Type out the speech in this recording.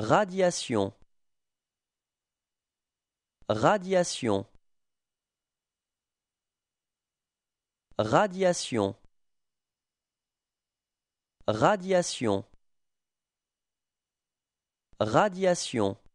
Radiation Radiation Radiation Radiation Radiation